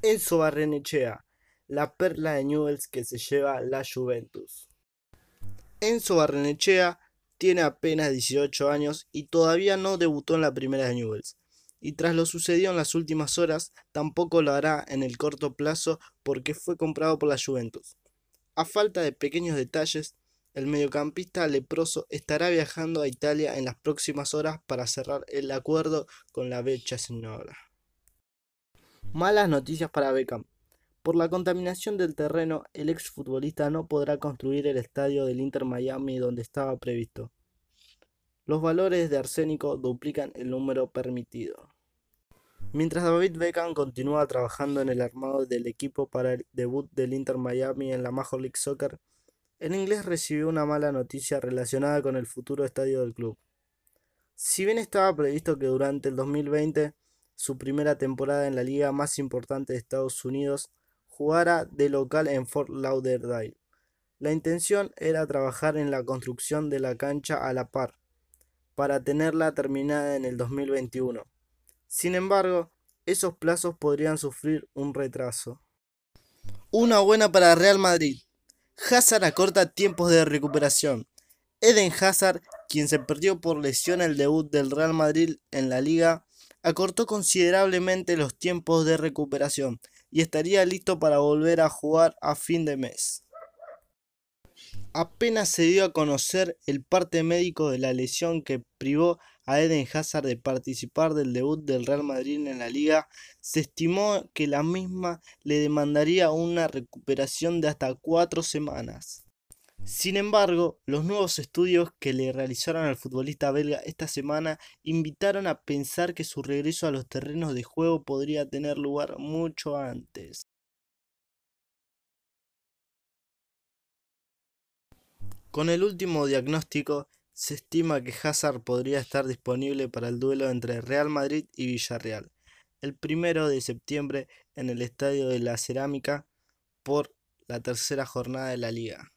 Enzo Barrenechea, la perla de Newells que se lleva la Juventus. Enzo Barrenechea tiene apenas 18 años y todavía no debutó en la primera de Newells. Y tras lo sucedido en las últimas horas, tampoco lo hará en el corto plazo porque fue comprado por la Juventus. A falta de pequeños detalles, el mediocampista leproso estará viajando a Italia en las próximas horas para cerrar el acuerdo con la Vecchia Signora. Malas noticias para Beckham. Por la contaminación del terreno, el exfutbolista no podrá construir el estadio del Inter Miami donde estaba previsto. Los valores de arsénico duplican el número permitido. Mientras David Beckham continúa trabajando en el armado del equipo para el debut del Inter Miami en la Major League Soccer, el inglés recibió una mala noticia relacionada con el futuro estadio del club. Si bien estaba previsto que durante el 2020 su primera temporada en la liga más importante de Estados Unidos, jugara de local en Fort Lauderdale. La intención era trabajar en la construcción de la cancha a la par, para tenerla terminada en el 2021. Sin embargo, esos plazos podrían sufrir un retraso. Una buena para Real Madrid. Hazard acorta tiempos de recuperación. Eden Hazard, quien se perdió por lesión el debut del Real Madrid en la liga, acortó considerablemente los tiempos de recuperación y estaría listo para volver a jugar a fin de mes. Apenas se dio a conocer el parte médico de la lesión que privó a Eden Hazard de participar del debut del Real Madrid en la liga, se estimó que la misma le demandaría una recuperación de hasta cuatro semanas. Sin embargo, los nuevos estudios que le realizaron al futbolista belga esta semana invitaron a pensar que su regreso a los terrenos de juego podría tener lugar mucho antes. Con el último diagnóstico, se estima que Hazard podría estar disponible para el duelo entre Real Madrid y Villarreal, el primero de septiembre en el Estadio de la Cerámica por la tercera jornada de la liga.